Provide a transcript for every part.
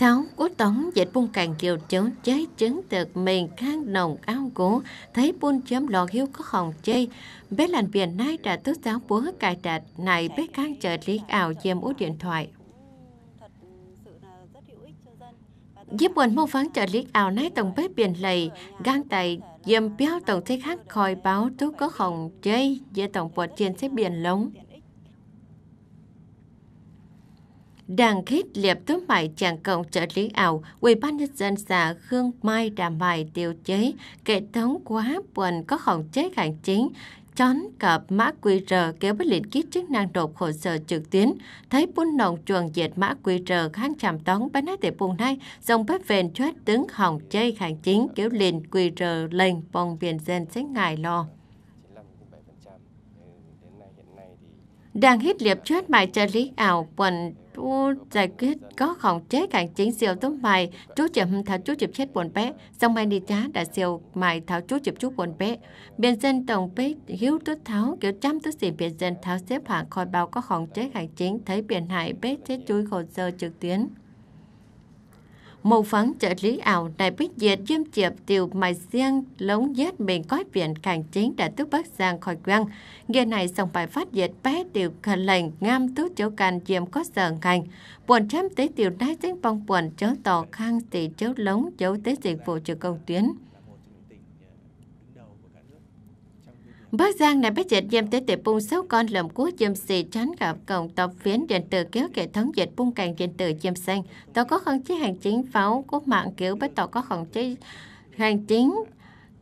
tháo của tổng dệt buôn càng kiều cháu cháy chứng thực mình khang nồng ao cố thấy buôn chấm lò hiếu có hồng chê. Bé lành biển nay đã tốt giáo búa cài đặt này bé khang trợ lý ảo chiếm út điện thoại. Giúp buồn mô phán trợ lý ảo nay tổng bếp biển lầy gang tay dầm béo tổng thích khác khỏi báo tốt có hồng chê với tổng bột trên xếp biển lống. Đảng khít liệp tố mại chàng cộng trợ lý ảo, ủy ban nhân dân xã Khương Mai đàm bài tiêu chế, kệ thống quá buồn có khổng chế hành chính, chón cập mã QR kéo với liên ký chức năng nộp hồ sơ trực tuyến, thấy buôn nồng chuồng diệt mã QR kháng chạm tóng bán hai tệ bùng nay, dòng bếp vền chót tướng hỏng chê hành chính kéo liền QR lên bông biển dân sẽ ngài lo. Đang hít liệp chết mày trợ lý ảo quần giải quyết có khổng chế cảnh chính siêu tốt mày chú chậm thảo chú chụp chết buồn bé xong mày đi chá đã siêu mày tháo chú chụp chú buồn bé biển dân tổng bế hiếu tốt tháo kiểu trăm tốt xỉ biển dân tháo xếp hạng khỏi bao có khổng chế cảnh chính thấy biển hải bế chết chui hồ sơ trực tuyến một phấn trợ lý ảo đại biết diệt diêm chiệp tiểu mài riêng lống giết mình có viện cảnh chính đã tức Bắc Giang khỏi quăng. Nghe này xong bài phát diệt bé tiểu khẩn lệnh ngam tú chỗ càn diêm có sở ngành. Buồn chăm tế tiểu đai chính phong buồn chớ tỏ khang tỷ chớ lống chấu tế dịch vụ cho công tuyến. Bắc Giang này bắt dịch dâm tế tế bung sâu con lầm quốc dâm xì tránh gặp cộng tộc viên điện tử kéo hệ thống dịch bung càng điện tử dâm xanh. Tổ có khẩn chế hành chính pháo của mạng kiểu bất tổ có khẩn chế hành chính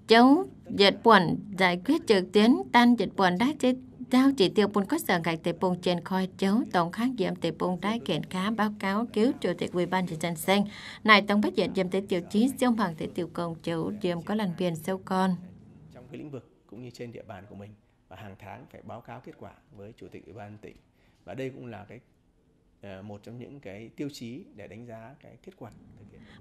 chống dịch buồn giải quyết trực tuyến tan dịch buồn đã chế giao chỉ tiêu bun có sở gạch tế bung trên khoi chấu tổng kháng diệm tế bung đã kiện khá báo cáo cứu chủ tịch ủy ban nhân dân xanh này tổng bắt dịch diệm tế tiểu chí siêu hoàng tế tiểu công chấu diệm có lần biển sâu con trong cái lĩnh vực cũng như trên địa bàn của mình và hàng tháng phải báo cáo kết quả với chủ tịch ủy ban tỉnh và đây cũng là cái ờ, một trong những cái tiêu chí để đánh giá cái kết quả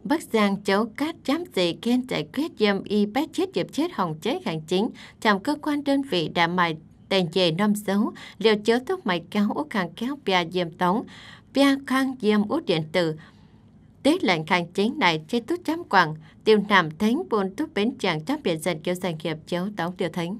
Bắc Giang cháu cát chấm dề khen giải quyết dâm y bác chết dịp chết hỏng chế hành chính trong cơ quan đơn vị đã mài tên dề năm dấu liệu chớ thuốc mày kéo út hàng kéo bia diêm tống bia khang diêm út điện tử Tiếc lệnh kháng chiến này chế tút chăm quẳng, tiêu nằm thánh buồn túc bến chàng chấp biệt dân kiểu danh hiệp chiếu tống tiêu thánh.